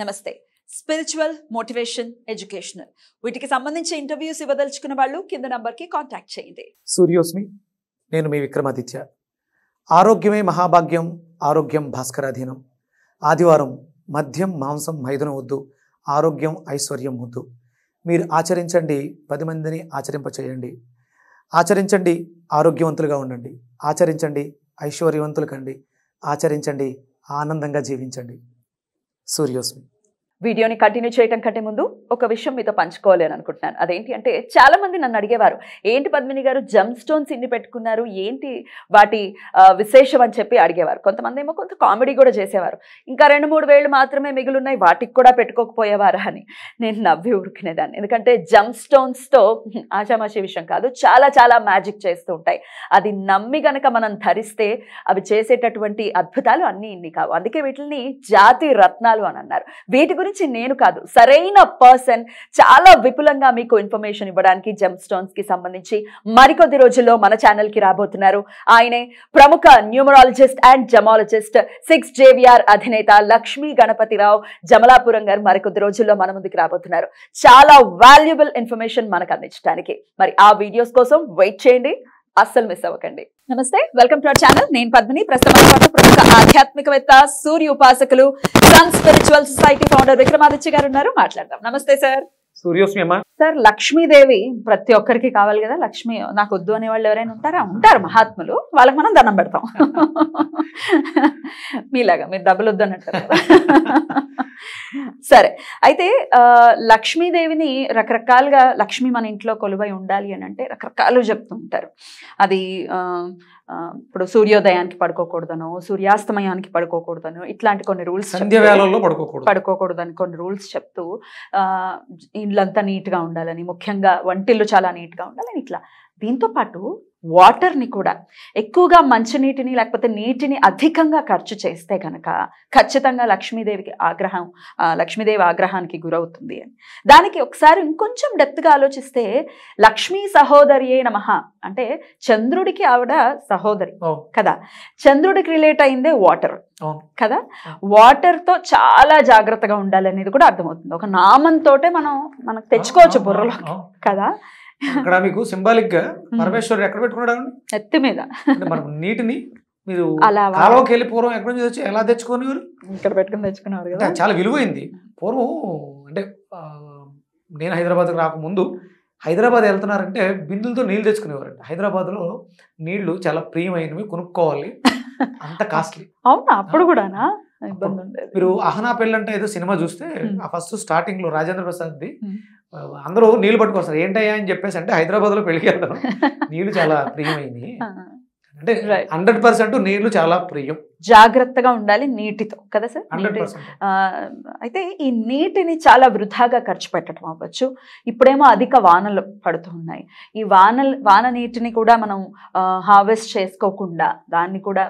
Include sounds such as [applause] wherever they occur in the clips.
నమస్తే spiritual motivation educational వీటికి సంబంధించి ఇంటర్వ్యూస్ ఇవ్వదలుచుకున్న వాళ్ళు కింద నంబర్కి కాంటాక్ట్ చేయండి సూర్యోస్మి నేను మీ విక్రమాదిత్య ఆరోగ్యమే మహాభాగ్యం ఆరోగ్యం భాస్కరాధీనం ఆదివారం మద్యం మాంసం మైదనం వద్దు ఆరోగ్యం ఐశ్వర్యం వద్దు మీరు ఆచరించండి పది మందిని ఆచరింపచేయండి ఆచరించండి ఆరోగ్యవంతులుగా ఉండండి ఆచరించండి ఐశ్వర్యవంతులు కండి ఆచరించండి ఆనందంగా జీవించండి సూర్యోస్మి వీడియోని కంటిన్యూ చేయడం కంటే ముందు ఒక విషయం మీతో పంచుకోవాలి అని అనుకుంటున్నాను అదేంటి అంటే చాలామంది నన్ను అడిగేవారు ఏంటి పద్మిని గారు జమ్ స్టోన్స్ ఇన్ని పెట్టుకున్నారు ఏంటి వాటి విశేషం అని చెప్పి అడిగేవారు కొంతమంది ఏమో కొంత కామెడీ కూడా చేసేవారు ఇంకా రెండు మూడు వేళ్ళు మాత్రమే ఉన్నాయి వాటికి కూడా పెట్టుకోకపోయేవారా అని నేను నవ్వి ఊరుకునేదాన్ని ఎందుకంటే జమ్ స్టోన్స్తో ఆషామాషి విషయం కాదు చాలా చాలా మ్యాజిక్ చేస్తూ ఉంటాయి అది నమ్మి గనక మనం ధరిస్తే అవి చేసేటటువంటి అద్భుతాలు అన్నీ ఇన్ని కావు అందుకే వీటిని జాతి రత్నాలు అని అన్నారు వీటి గురించి నేను కాదు సరైన పర్సన్ చాలా విపులంగా మీకు ఇన్ఫర్మేషన్ ఇవ్వడానికి జెమ్ స్టోన్స్ కి సంబంధించి మరికొద్ది రోజుల్లో మన ఛానల్ కి రాబోతున్నారు ఆయనే ప్రముఖ numerologist and gemologist six JVR అధినేత లక్ష్మీ గణపతిరావు జమలాపురం గారు మరికొద్ది రోజుల్లో మన ముందుకు రాబోతున్నారు చాలా వాల్యుబుల్ ఇన్ఫర్మేషన్ మనకు అందించడానికి మరి ఆ వీడియోస్ కోసం వెయిట్ చేయండి అస్సలు మిస్ అవ్వకండి నమస్తే వెల్కమ్ టు అవర్ ఛానల్ నేను పద్మిని ప్రస్తుతం ప్రముఖ ఆధ్యాత్మికవేత్త సూర్య ఉపాసకులు sun spiritual society founder Vikramaditya garu ఉన్నారు మాట్లాడదాం నమస్తే సార్ సూర్యోస్మి అమ్మా సార్ లక్ష్మీదేవి ప్రతి ఒక్కరికి కావాలి కదా లక్ష్మి నాకు వద్దు అనే వాళ్ళు ఎవరైనా ఉంటారా ఉంటారు మహాత్ములు వాళ్ళకి మనం దండం పెడతాం మీలాగా మీరు డబ్బులు వద్దు అన్నట్టు సరే అయితే లక్ష్మీదేవిని రకరకాలుగా లక్ష్మి మన ఇంట్లో కొలువై ఉండాలి అని అంటే రకరకాలు చెప్తుంటారు అది ఇప్పుడు సూర్యోదయానికి పడుకోకూడదను సూర్యాస్తమయానికి పడుకోకూడదను ఇట్లాంటి కొన్ని రూల్స్ పడుకోకూడదని కొన్ని రూల్స్ చెప్తూ ఇళ్ళంతా నీట్గా ఉండాలని ముఖ్యంగా వంటిల్లు చాలా నీట్గా ఉండాలని ఇట్లా దీంతో పాటు వాటర్ని కూడా ఎక్కువగా మంచినీటిని లేకపోతే నీటిని అధికంగా ఖర్చు చేస్తే కనుక ఖచ్చితంగా లక్ష్మీదేవికి ఆగ్రహం లక్ష్మీదేవి ఆగ్రహానికి గురవుతుంది అని దానికి ఒకసారి ఇంకొంచెం డెప్త్గా ఆలోచిస్తే లక్ష్మీ సహోదరియే నమ అంటే చంద్రుడికి ఆవిడ సహోదరి కదా చంద్రుడికి రిలేట్ అయిందే వాటర్ కదా వాటర్తో చాలా జాగ్రత్తగా ఉండాలి అనేది కూడా అర్థమవుతుంది ఒక నామంతోటే మనం మనకు తెచ్చుకోవచ్చు బుర్రలో కదా ఇక్కడ మీకు సింబాలిక్ గా పరమేశ్వరుడు ఎక్కడ పెట్టుకున్నాడు ఎత్తి మీద మనం నీటిని మీరు కాలువకి వెళ్ళి పూర్వం ఎక్కడ నుంచి తెచ్చి ఎలా తెచ్చుకొని ఇక్కడ పెట్టుకుని తెచ్చుకున్నారు కదా చాలా విలువైంది పూర్వం అంటే నేను హైదరాబాద్కి రాకముందు హైదరాబాద్ వెళ్తున్నారంటే బిందులతో నీళ్ళు హైదరాబాద్ హైదరాబాద్లో నీళ్లు చాలా ప్రియమైనవి కొనుక్కోవాలి అంత కాస్ట్లీ అవునా అప్పుడు కూడానా ఇబ్బంది మీరు అహనా పెళ్ళంటే ఏదో సినిమా చూస్తే ఆ ఫస్ట్ స్టార్టింగ్ లో రాజేంద్ర ప్రసాద్ ది అందరూ నీళ్ళు పట్టుకొస్తారు ఏంటయ్యా అని చెప్పేసి అంటే హైదరాబాద్లో పెళ్ళికి వెళ్తాను నీళ్ళు చాలా [laughs] ప్రియమైంది అంటే హండ్రెడ్ పర్సెంట్ నీళ్లు చాలా ప్రియం జాగ్రత్తగా ఉండాలి నీటితో కదా సార్ అయితే ఈ నీటిని చాలా వృధాగా ఖర్చు పెట్టడం అవ్వచ్చు ఇప్పుడేమో అధిక వానలు పడుతున్నాయి ఈ వానలు వాన నీటిని కూడా మనం హార్వెస్ట్ చేసుకోకుండా దాన్ని కూడా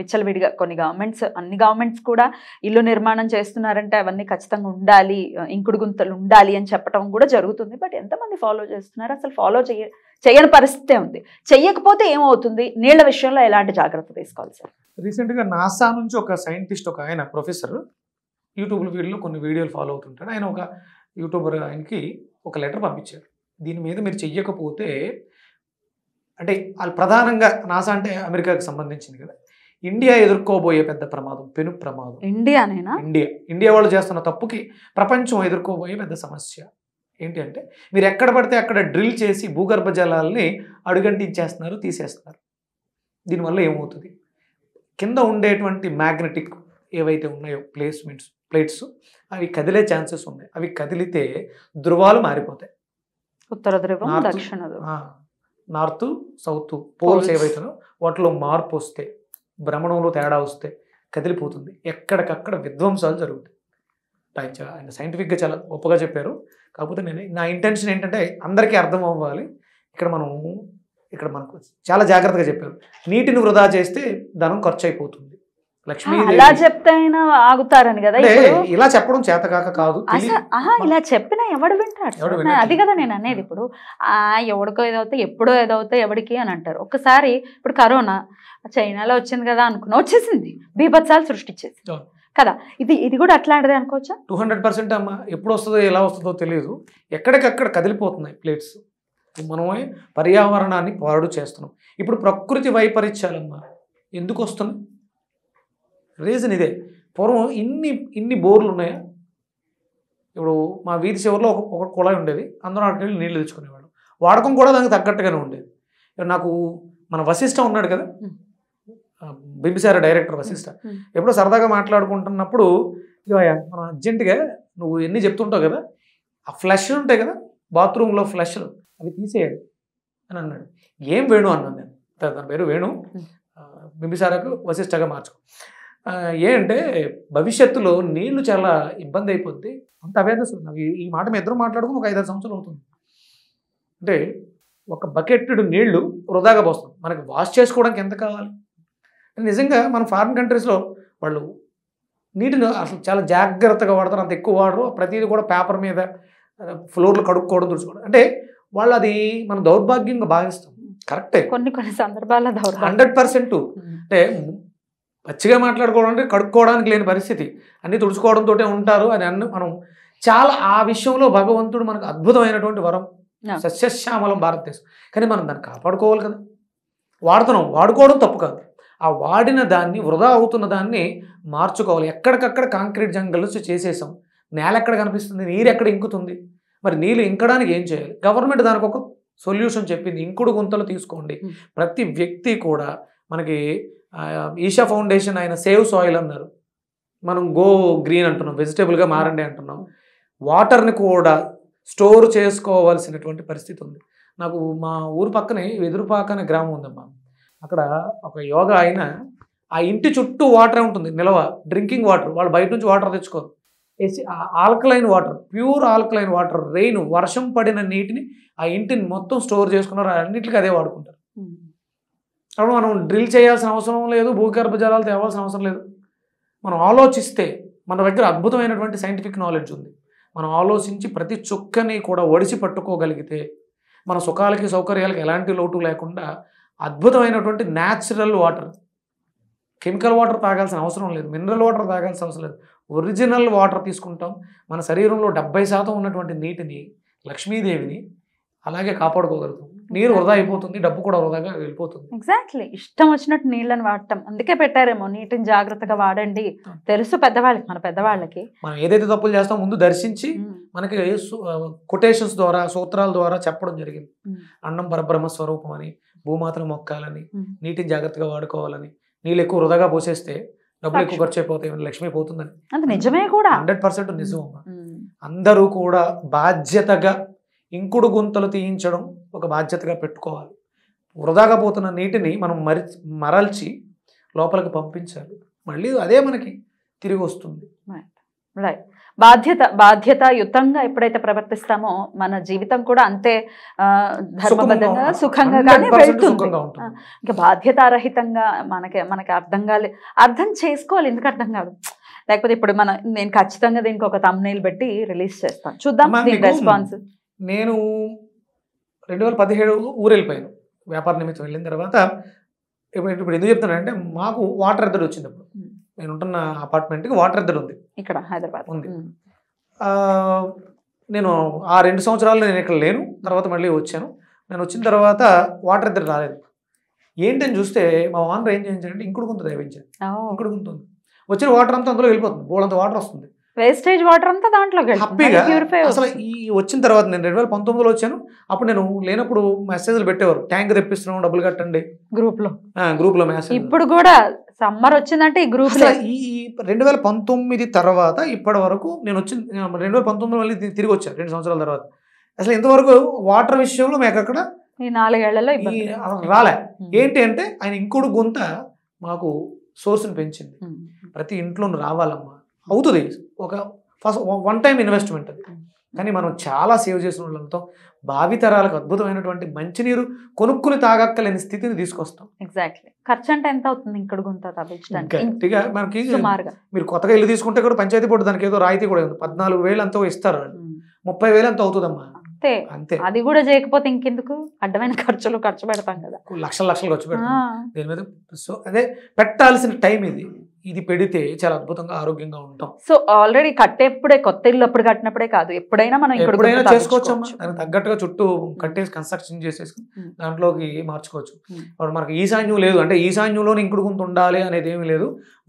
విచ్చలవిడిగా కొన్ని గవర్నమెంట్స్ అన్ని గవర్నమెంట్స్ కూడా ఇల్లు నిర్మాణం చేస్తున్నారంటే అవన్నీ ఖచ్చితంగా ఉండాలి ఇంకుడు గుంతలు ఉండాలి అని చెప్పడం కూడా జరుగుతుంది బట్ ఎంతమంది ఫాలో చేస్తున్నారు అసలు ఫాలో చేయ చేయని పరిస్థితే ఉంది చెయ్యకపోతే ఏమవుతుంది నీళ్ల విషయంలో ఎలాంటి జాగ్రత్త తీసుకోవాలి సార్ రీసెంట్గా నాసా నుంచి ఒక సైంటిస్ట్ ఒక ఆయన ప్రొఫెసర్ యూట్యూబ్ వీడియోలో కొన్ని వీడియోలు ఫాలో అవుతుంటాడు ఆయన ఒక యూట్యూబర్ ఆయనకి ఒక లెటర్ పంపించారు దీని మీద మీరు చెయ్యకపోతే అంటే వాళ్ళు ప్రధానంగా నాసా అంటే అమెరికాకి సంబంధించింది కదా ఇండియా ఎదుర్కోబోయే పెద్ద ప్రమాదం పెను ప్రమాదం ఇండియా ఇండియా ఇండియా వాళ్ళు చేస్తున్న తప్పుకి ప్రపంచం ఎదుర్కోబోయే పెద్ద సమస్య ఏంటి అంటే మీరు ఎక్కడ పడితే అక్కడ డ్రిల్ చేసి భూగర్భ జలాల్ని అడుగంటించేస్తున్నారు తీసేస్తున్నారు దీనివల్ల ఏమవుతుంది కింద ఉండేటువంటి మ్యాగ్నెటిక్ ఏవైతే ఉన్నాయో ప్లేస్మెంట్స్ ప్లేట్స్ అవి కదిలే ఛాన్సెస్ ఉన్నాయి అవి కదిలితే ధృవాలు మారిపోతాయి ఉత్తర ధృవం దక్షిణ నార్త్ సౌత్ పోల్స్ ఏవైతున్నాయో వాటిలో మార్పు వస్తే భ్రమణంలో తేడా వస్తే కదిలిపోతుంది ఎక్కడికక్కడ విధ్వంసాలు జరుగుతాయి ఆయన ఆయన సైంటిఫిక్గా చాలా గొప్పగా చెప్పారు కాకపోతే నేను నా ఇంటెన్షన్ ఏంటంటే అందరికీ అర్థం అవ్వాలి ఇక్కడ మనం ఇక్కడ మనకు చాలా జాగ్రత్తగా చెప్పారు నీటిని వృధా చేస్తే ధనం ఖర్చు అయిపోతుంది లక్ష్మీ ఇలా చెప్తే అయినా ఆగుతారని కదా ఇలా చెప్పడం కాక కాదు ఇలా చెప్పినా ఎవడు వింటాడు అది కదా నేను అనేది ఇప్పుడు ఎవడికో ఏదవుతా ఎప్పుడో ఏదవుతా ఎవడికి అని అంటారు ఒకసారి ఇప్పుడు కరోనా చైనాలో వచ్చింది కదా అనుకున్నా వచ్చేసింది బీభత్సాలు సృష్టించేసి కదా ఇది ఇది కూడా అట్లాంటిదే అనుకోవచ్చా టూ హండ్రెడ్ పర్సెంట్ అమ్మ ఎప్పుడు వస్తుందో ఎలా వస్తుందో తెలియదు ఎక్కడికక్కడ కదిలిపోతున్నాయి ప్లేట్స్ మనమే పర్యావరణాన్ని పాడు చేస్తున్నాం ఇప్పుడు ప్రకృతి వైపరీత్యాలమ్మా ఎందుకు వస్తున్నాయి రీజన్ ఇదే పూర్వం ఇన్ని ఇన్ని బోర్లు ఉన్నాయా ఇప్పుడు మా వీధి చివరిలో ఒక ఒక కుళాయి ఉండేది అందరూ అక్కడికి వెళ్ళి నీళ్ళు తెచ్చుకునేవాళ్ళు వాడకం కూడా దానికి తగ్గట్టుగానే ఉండేది నాకు మన వశిష్టం ఉన్నాడు కదా బింబిసార డైరెక్టర్ వశిష్ట ఎప్పుడో సరదాగా మాట్లాడుకుంటున్నప్పుడు మనం అర్జెంటుగా నువ్వు ఎన్ని చెప్తుంటావు కదా ఆ ఫ్లష్ ఉంటాయి కదా బాత్రూంలో ఫ్లష్లు అవి తీసేయాలి అని అన్నాడు ఏం వేణు అన్నాను నేను తన పేరు వేణు బింబిసారకు వశిష్టగా మార్చుకో ఏంటంటే భవిష్యత్తులో నీళ్లు చాలా ఇబ్బంది అయిపోద్ది అంత అవేర్నెస్ నాకు ఈ మాట మీ ఇద్దరు మాట్లాడుకుని ఒక ఐదారు సంవత్సరాలు అవుతుంది అంటే ఒక బకెట్టుడు నీళ్లు వృధాగా పోస్తాం మనకి వాష్ చేసుకోవడానికి ఎంత కావాలి నిజంగా మన ఫారిన్ కంట్రీస్లో వాళ్ళు నీటిని అసలు చాలా జాగ్రత్తగా వాడతారు అంత ఎక్కువ వాడరు ప్రతిదీ కూడా పేపర్ మీద ఫ్లోర్లు కడుక్కోవడం తుడుచుకోవడం అంటే వాళ్ళు అది మనం దౌర్భాగ్యంగా భావిస్తాం కరెక్టే కొన్ని కొన్ని సందర్భాల్లో హండ్రెడ్ పర్సెంట్ అంటే పచ్చిగా మాట్లాడుకోవడం అంటే కడుక్కోవడానికి లేని పరిస్థితి అన్నీ తుడుచుకోవడంతో ఉంటారు అని అన్న మనం చాలా ఆ విషయంలో భగవంతుడు మనకు అద్భుతమైనటువంటి వరం సస్యశ్యామలం భారతదేశం కానీ మనం దాన్ని కాపాడుకోవాలి కదా వాడుతున్నాం వాడుకోవడం తప్పు కాదు ఆ వాడిన దాన్ని వృధా అవుతున్న దాన్ని మార్చుకోవాలి ఎక్కడికక్కడ కాంక్రీట్ జంగల్స్ చేసేసాం నేల ఎక్కడ కనిపిస్తుంది నీరు ఎక్కడ ఇంకుతుంది మరి నీళ్ళు ఇంకడానికి ఏం చేయాలి గవర్నమెంట్ దానికి ఒక సొల్యూషన్ చెప్పింది ఇంకుడు గుంతలు తీసుకోండి ప్రతి వ్యక్తి కూడా మనకి ఈషా ఫౌండేషన్ ఆయన సేవ్ సాయిల్ అన్నారు మనం గో గ్రీన్ అంటున్నాం వెజిటేబుల్గా మారండి అంటున్నాం వాటర్ని కూడా స్టోర్ చేసుకోవాల్సినటువంటి పరిస్థితి ఉంది నాకు మా ఊరు పక్కనే వెదురుపాక అనే గ్రామం ఉందమ్మా అక్కడ ఒక యోగా ఆయన ఆ ఇంటి చుట్టూ వాటర్ ఉంటుంది నిల్వ డ్రింకింగ్ వాటర్ వాళ్ళు బయట నుంచి వాటర్ తెచ్చుకోరు వేసి alkaline water pure alkaline water rain వర్షం పడిన నీటిని ఆ ఇంటిని మొత్తం స్టోర్ చేసుకున్నారు అన్నింటికి అదే వాడుకుంటారు అప్పుడు మనం డ్రిల్ చేయాల్సిన అవసరం లేదు భూగర్భ జలాలు తేవాల్సిన అవసరం లేదు మనం ఆలోచిస్తే మన దగ్గర అద్భుతమైనటువంటి సైంటిఫిక్ నాలెడ్జ్ ఉంది మనం ఆలోచించి ప్రతి చుక్కని కూడా ఒడిసి పట్టుకోగలిగితే మన సుఖాలకి సౌకర్యాలకి ఎలాంటి లోటు లేకుండా అద్భుతమైనటువంటి న్యాచురల్ వాటర్ కెమికల్ వాటర్ తాగాల్సిన అవసరం లేదు మినరల్ వాటర్ తాగాల్సిన అవసరం లేదు ఒరిజినల్ వాటర్ తీసుకుంటాం మన శరీరంలో డెబ్బై శాతం ఉన్నటువంటి నీటిని లక్ష్మీదేవిని అలాగే కాపాడుకోగలుగుతాం నీరు వృధా అయిపోతుంది డబ్బు కూడా వృధాగా వెళ్ళిపోతుంది ఎగ్జాక్ట్లీ ఇష్టం వచ్చినట్టు నీళ్ళని వాడటం అందుకే పెట్టారేమో నీటిని జాగ్రత్తగా వాడండి తెలుసు పెద్దవాళ్ళకి మన పెద్దవాళ్ళకి మనం ఏదైతే తప్పులు చేస్తాం ముందు దర్శించి hmm. మనకి కొటేషన్స్ ద్వారా సూత్రాల ద్వారా చెప్పడం జరిగింది hmm. అన్నం పరబ్రహ్మ స్వరూపం అని భూమాతను మొక్కాలని hmm. నీటిని జాగ్రత్తగా వాడుకోవాలని నీళ్ళు ఎక్కువ వృధాగా పోసేస్తే డబ్బులు ఎక్కువ ఖర్చు అయిపోతాయి లక్ష్మి పోతుందని నిజమే కూడా హండ్రెడ్ పర్సెంట్ నిజం అందరూ కూడా బాధ్యతగా ఇంకుడు గుంతలు తీయించడం ఒక బాధ్యతగా పెట్టుకోవాలి వృధాగా పోతున్న నీటిని మనం మరి మరల్చి లోపలికి పంపించాలి మళ్ళీ అదే మనకి తిరిగి వస్తుంది బాధ్యత బాధ్యత యుద్ధంగా ఎప్పుడైతే ప్రవర్తిస్తామో మన జీవితం కూడా అంతే ధర్మబద్ధంగా సుఖంగా కానీ ఇంకా బాధ్యతారహితంగా మనకి మనకి అర్థం కాలే అర్థం చేసుకోవాలి ఎందుకు అర్థం కాదు లేకపోతే ఇప్పుడు మన నేను ఖచ్చితంగా దీనికి ఒక తమ్నైల్ పెట్టి రిలీజ్ చేస్తాను చూద్దాం రెస్పాన్స్ నేను రెండు వేల పదిహేడు ఊరు వెళ్ళిపోయాను వ్యాపార నిమిత్తం వెళ్ళిన తర్వాత ఇప్పుడు ఇప్పుడు ఎందుకు చెప్తున్నానంటే మాకు వాటర్ ఎద్దడి వచ్చింది ఇప్పుడు నేను ఉంటున్న అపార్ట్మెంట్కి వాటర్ ఎద్దడి ఉంది ఇక్కడ హైదరాబాద్ ఉంది నేను ఆ రెండు సంవత్సరాలు నేను ఇక్కడ లేను తర్వాత మళ్ళీ వచ్చాను నేను వచ్చిన తర్వాత వాటర్ ఇద్దరు రాలేదు ఏంటని చూస్తే మా ఓనర్ ఏం చేయించారంటే ఇంకుడు కొంత దయవించారు ఇంకుడు కొంత వచ్చిన వాటర్ అంతా అందులో వెళ్ళిపోతుంది బోళ్ళంత వాటర్ వస్తుంది వేస్టేజ్ వాటర్ అంతా దాంట్లో హ్యాపీగా అసలు ఈ వచ్చిన తర్వాత నేను రెండు వేల పంతొమ్మిదిలో వచ్చాను అప్పుడు నేను లేనప్పుడు మెసేజ్లు పెట్టేవారు ట్యాంక్ తెప్పిస్తున్నాం డబ్బులు కట్టండి గ్రూప్ లో గ్రూప్ లో మెసేజ్ ఇప్పుడు కూడా సమ్మర్ వచ్చిందంటే ఈ గ్రూప్ ఈ రెండు వేల పంతొమ్మిది తర్వాత ఇప్పటి వరకు నేను వచ్చిన రెండు వేల పంతొమ్మిది మళ్ళీ తిరిగి వచ్చాను రెండు సంవత్సరాల తర్వాత అసలు ఇంతవరకు వాటర్ విషయంలో మేము అక్కడ ఈ నాలుగేళ్లలో రాలే ఏంటి అంటే ఆయన ఇంకోటి గుంత మాకు సోర్స్ని పెంచింది ప్రతి ఇంట్లోనూ రావాలమ్మా అవుతుంది ఒక ఫస్ట్ వన్ టైం ఇన్వెస్ట్మెంట్ అది కానీ మనం చాలా సేవ్ చేసిన వాళ్ళంతో భావితరాలకు అద్భుతమైనటువంటి మంచినీరు కొనుక్కుని తాగక్కలేని స్థితిని తీసుకొస్తాం ఎగ్జాక్ట్లీ ఖర్చు అంటే ఎంత అవుతుంది ఇక్కడ మనకి మీరు కొత్తగా ఇల్లు తీసుకుంటే కూడా పంచాయతీ బోర్డు దానికి ఏదో రాయితీ కూడా ఉంది పద్నాలుగు వేలు ఎంతో ఇస్తారు ముప్పై వేలు ఎంతో అవుతుందమ్మా అంతే అంతే అది కూడా చేయకపోతే ఇంకెందుకు అడ్డమైన ఖర్చులు ఖర్చు పెడతాం కదా లక్షల లక్షలు ఖర్చు పెడతాం దీని మీద సో అదే పెట్టాల్సిన టైం ఇది ఇది పెడితే చాలా అద్భుతంగా ఆరోగ్యంగా ఉంటాం సో ఆల్రెడీ కట్టేప్పుడే కొత్త ఇల్లు అప్పుడు కట్టినప్పుడే కాదు ఎప్పుడైనా మనం ఎప్పుడైనా చేసుకోవచ్చు దానికి తగ్గట్టుగా చుట్టూ కట్టేసి కన్స్ట్రక్షన్ చేసేసుకుని దాంట్లోకి మార్చుకోవచ్చు ఇప్పుడు మనకు ఈశాన్యం లేదు అంటే ఈశాన్యంలో ఇంకుడుకుంటూ ఉండాలి అనేది ఏమీ లేదు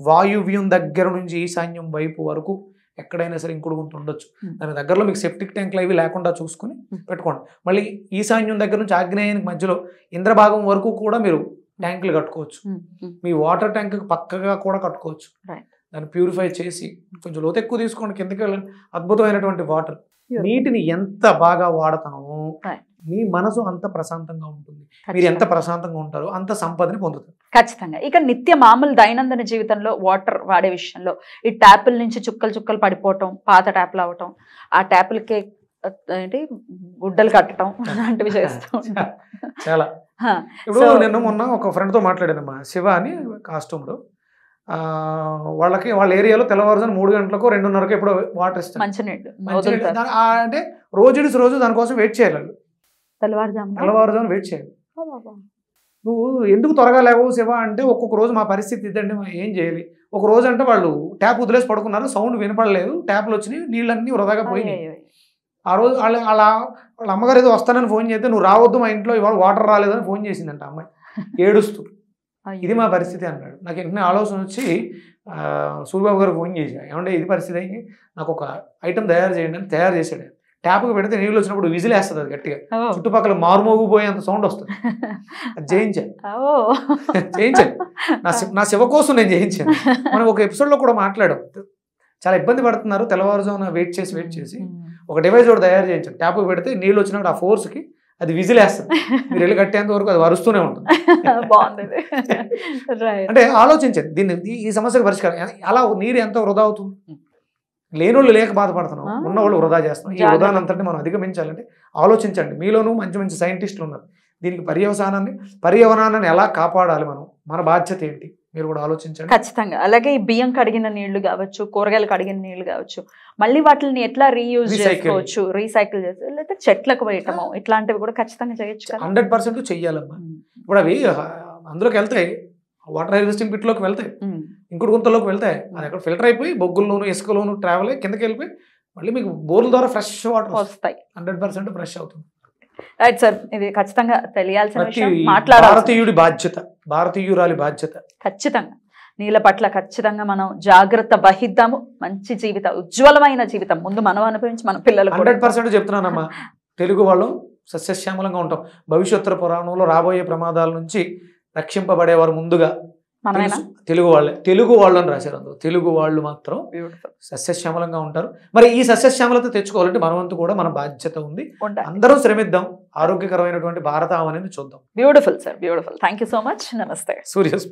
వాయువ్యం దగ్గర నుంచి ఈశాన్యం వైపు వరకు ఎక్కడైనా సరే ఇంకుడుకుంటూ ఉండొచ్చు దాని దగ్గరలో మీకు సెప్టిక్ ట్యాంక్లు అవి లేకుండా చూసుకుని పెట్టుకోండి మళ్ళీ ఈశాన్యం దగ్గర నుంచి ఆగ్నేయానికి మధ్యలో ఇంద్రభాగం వరకు కూడా మీరు ట్యాంకులు కట్టుకోవచ్చు మీ వాటర్ ట్యాంక్ పక్కగా కూడా కట్టుకోవచ్చు దాన్ని ప్యూరిఫై చేసి కొంచెం లోతు ఎక్కువ తీసుకోండి కిందకి వెళ్ళండి అద్భుతమైనటువంటి వాటర్ నీటిని ఎంత బాగా వాడతామో మీ మనసు అంత ప్రశాంతంగా ఉంటుంది మీరు ఎంత ప్రశాంతంగా ఉంటారో అంత సంపదని పొందుతారు ఖచ్చితంగా ఇక నిత్య మామూలు దైనందిన జీవితంలో వాటర్ వాడే విషయంలో ఈ ట్యాపుల నుంచి చుక్కలు చుక్కలు పడిపోవటం పాత ట్యాప్లు అవటం ఆ ట్యాపులకే ఏంటి గుడ్డలు కట్టడం అలాంటివి [laughs] చేస్తూ చాలా ఇప్పుడు నేను మొన్న ఒక ఫ్రెండ్తో మాట్లాడానమ్మా శివ అని కాస్ట్యూమ్లో వాళ్ళకి వాళ్ళ ఏరియాలో తెల్లవారుజాను మూడు గంటలకు రెండున్నరకు ఎప్పుడో వాటర్ ఇస్తారు అంటే రోజు రోజు దానికోసం వెయిట్ చేయాలి తెల్లవారుజాము తెల్లవారుజాను వెయిట్ చేయాలి నువ్వు ఎందుకు త్వరగా లేవు శివ అంటే ఒక్కొక్క రోజు మా పరిస్థితి ఇదండి ఏం చేయాలి ఒక రోజు అంటే వాళ్ళు ట్యాప్ వదిలేసి పడుకున్నారు సౌండ్ వినపడలేదు ట్యాప్లు వచ్చినాయి నీళ్ళన్నీ వృధాగా పోయినాయి ఆ రోజు వాళ్ళు అలా వాళ్ళ అమ్మగారు ఏదో వస్తానని ఫోన్ చేస్తే నువ్వు రావద్దు మా ఇంట్లో ఇవాళ వాటర్ రాలేదని ఫోన్ చేసిందంట అమ్మాయి [laughs] ఏడుస్తూ ఇది మా పరిస్థితి అన్నాడు నాకు వెంటనే ఆలోచన వచ్చి సూర్యబాబు గారు ఫోన్ చేసి ఏమంటే ఇది పరిస్థితి అయ్యి నాకు ఒక ఐటమ్ తయారు చేయండి అని తయారు చేశాడు ట్యాప్కి పెడితే నీళ్ళు వచ్చినప్పుడు విజిల్ వేస్తుంది అది గట్టిగా చుట్టుపక్కల మారుమోగిపోయేంత సౌండ్ వస్తుంది [laughs] అది చేయించాను చేయించాను [laughs] నా నా శివ కోసం నేను జయించాను మనం ఒక ఎపిసోడ్లో కూడా మాట్లాడాం చాలా ఇబ్బంది పడుతున్నారు తెల్లవారుజామున వెయిట్ చేసి వెయిట్ చేసి ఒక డివైస్ కూడా తయారు చేయించు ట్యాప్ పెడితే నీళ్ళు వచ్చినప్పుడు ఆ ఫోర్స్కి అది విజిల్ వేస్తుంది మీరు వెళ్ళి కట్టేంత వరకు అది వరుస్తూనే ఉంటుంది [laughs] అంటే ఆలోచించండి దీన్ని ఈ సమస్యకు పరిష్కారం అలా నీరు ఎంత వృధా అవుతుంది లేని వాళ్ళు లేక బాధపడుతున్నాం వాళ్ళు వృధా చేస్తున్నాం ఈ వృధానంతటి మనం అధిగమించాలంటే ఆలోచించండి మీలోనూ మంచి మంచి సైంటిస్టులు ఉన్నారు దీనికి పర్యవసానాన్ని పర్యావరణాన్ని ఎలా కాపాడాలి మనం మన బాధ్యత ఏంటి మీరు కూడా ఆలోచించండి ఖచ్చితంగా అలాగే ఈ బియ్యం కడిగిన నీళ్లు కావచ్చు కూరగాయలు కడిగిన నీళ్లు కావచ్చు మళ్ళీ వాటిని ఎట్లా రీయూజ్ చేసుకోవచ్చు రీసైకిల్ చేసుకోవచ్చు లేకపోతే చెట్లకు వేయటము ఇట్లాంటివి కూడా ఖచ్చితంగా చేయొచ్చు హండ్రెడ్ పర్సెంట్ చెయ్యాలమ్మా ఇప్పుడు అవి అందులోకి వెళ్తాయి వాటర్ హార్వెస్టింగ్ పిట్లోకి వెళ్తాయి ఇంకోటి గుంతలోకి వెళ్తాయి అది అక్కడ ఫిల్టర్ అయిపోయి బొగ్గుల్లోను ఇసుకలోను ట్రావెల్ కిందకి వెళ్ళిపోయి మళ్ళీ మీకు బోర్ల ద్వారా ఫ్రెష్ వాటర్ వస్తాయి హండ్రెడ్ పర్సెంట్ ఫ్రెష్ అవుతుంది రైట్ సార్ ఇది ఖచ్చితంగా తెలియాల్సిన మాట్లాడాలి భారతీయుడి బాధ్యత భారతీయురాలి బాధ్యత ఖచ్చితంగా నీళ్ళ పట్ల ఖచ్చితంగా మనం జాగ్రత్త వహిద్దాము మంచి జీవితం ఉజ్వలమైన జీవితం ముందు మనం అనుభవించి మన పిల్లలు హండ్రెడ్ పర్సెంట్ చెప్తున్నానమ్మా తెలుగు వాళ్ళు సస్యశ్యామలంగా ఉంటాం భవిష్యత్తు పురాణంలో రాబోయే ప్రమాదాల నుంచి రక్షింపబడేవారు ముందుగా మనమేనా తెలుగు వాళ్ళే తెలుగు వాళ్ళు అని రాశారు అందులో తెలుగు వాళ్ళు మాత్రం సస్యశ్యామలంగా ఉంటారు మరి ఈ సస్యశ్యామలత తెచ్చుకోవాలంటే మనవంతు కూడా మన బాధ్యత ఉంది అందరూ శ్రమిద్దాం ఆరోగ్యకరమైనటువంటి భారత ఆమె చూద్దాం beautiful sir beautiful thank so much నమస్తే సూర్య